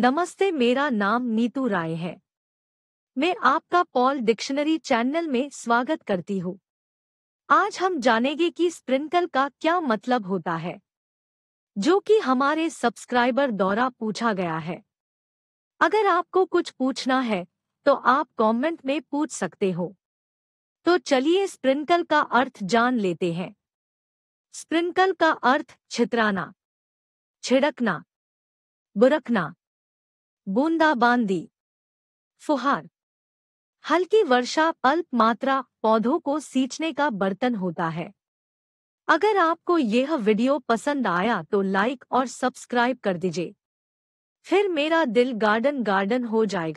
नमस्ते मेरा नाम नीतू राय है मैं आपका पॉल डिक्शनरी चैनल में स्वागत करती हूँ आज हम जानेंगे कि स्प्रिंकल का क्या मतलब होता है जो कि हमारे सब्सक्राइबर द्वारा पूछा गया है अगर आपको कुछ पूछना है तो आप कमेंट में पूछ सकते हो तो चलिए स्प्रिंकल का अर्थ जान लेते हैं स्प्रिंकल का अर्थ छितराना छिड़कना बुरकना बूंदाबांदी फुहार हल्की वर्षा अल्प मात्रा पौधों को सींचने का बर्तन होता है अगर आपको यह वीडियो पसंद आया तो लाइक और सब्सक्राइब कर दीजिए फिर मेरा दिल गार्डन गार्डन हो जाएगा